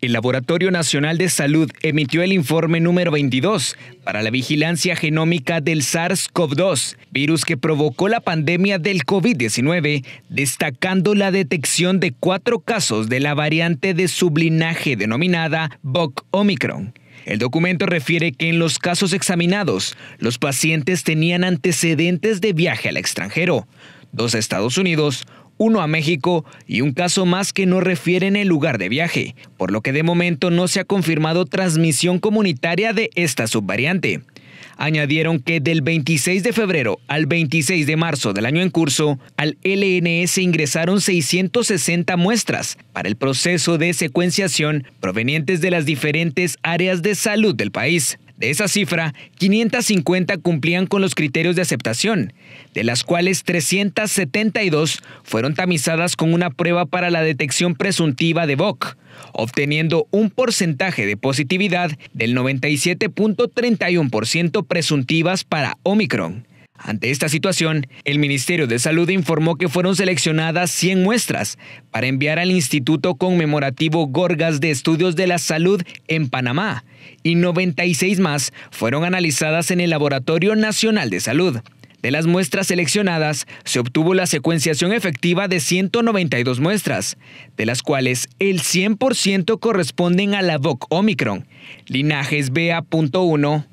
El Laboratorio Nacional de Salud emitió el informe número 22 para la vigilancia genómica del SARS-CoV-2, virus que provocó la pandemia del COVID-19, destacando la detección de cuatro casos de la variante de sublinaje denominada BOC Omicron. El documento refiere que en los casos examinados, los pacientes tenían antecedentes de viaje al extranjero, dos a Estados Unidos, uno a México y un caso más que no refieren el lugar de viaje, por lo que de momento no se ha confirmado transmisión comunitaria de esta subvariante. Añadieron que del 26 de febrero al 26 de marzo del año en curso, al LNS ingresaron 660 muestras para el proceso de secuenciación provenientes de las diferentes áreas de salud del país. De esa cifra, 550 cumplían con los criterios de aceptación, de las cuales 372 fueron tamizadas con una prueba para la detección presuntiva de VOC, obteniendo un porcentaje de positividad del 97.31% presuntivas para Omicron. Ante esta situación, el Ministerio de Salud informó que fueron seleccionadas 100 muestras para enviar al Instituto Conmemorativo Gorgas de Estudios de la Salud en Panamá y 96 más fueron analizadas en el Laboratorio Nacional de Salud. De las muestras seleccionadas, se obtuvo la secuenciación efectiva de 192 muestras, de las cuales el 100% corresponden a la VOC Omicron, linajes BA.1,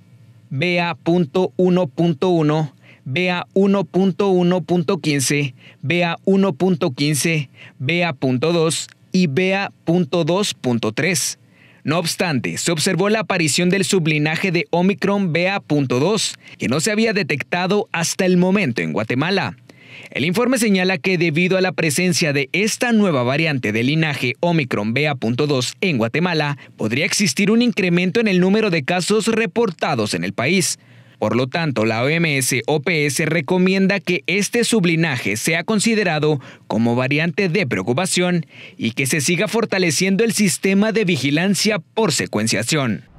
BA.1.1, BA 1.1.15, BA 1.15, BA.2 y BA.2.3. No obstante, se observó la aparición del sublinaje de Omicron BA.2, que no se había detectado hasta el momento en Guatemala. El informe señala que debido a la presencia de esta nueva variante del linaje Omicron BA.2 en Guatemala, podría existir un incremento en el número de casos reportados en el país, por lo tanto, la OMS-OPS recomienda que este sublinaje sea considerado como variante de preocupación y que se siga fortaleciendo el sistema de vigilancia por secuenciación.